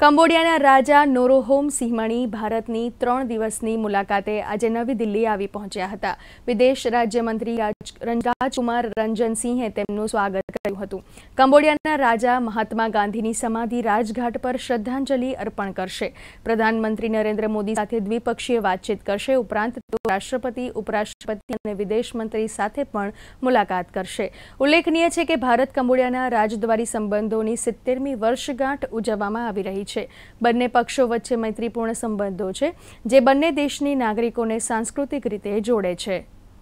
कंबोडियाના રાજા નોરોહોમ સીહમાની ભારતની 3 દિવસની મુલાકાતે આજે નવી દિલ્હી આવી પહોંચ્યા હતા વિદેશ રાજ્ય મંત્રી રાજ રંજા ચુમાર રંજન સિંહ તેમનો સ્વાગત કર્યું હતું કंबोडિયાના રાજા મહાત્મા ગાંધીની સમાધિ રાજઘાટ પર શ્રદ્ધાંજલિ અર્પણ કરશે પ્રધાનમંત્રી નરેન્દ્ર મોદી સાથે દ્વિપક્ષીય વાટાઘાટ કરશે ઉપरांत રાષ્ટ્રપતિ ઉપરાષ્ટ્રપતિ અને વિદેશ મંત્રી સાથે પણ મુલાકાત કરશે ઉલ્લેખનીય છે કે ભારત કंबोडિયાના રાજદ્વારી સંબંધોની 70મી વર્ષગાંઠ ઉજવવામાં આવી રહી છે કરી છે બંને પક્ષો વચ્ચે મૈત્રીપૂર્ણ સંબંધો છે જે બંને દેશની નાગરિકોને સાંસ્કૃતિક રીતે જોડે છે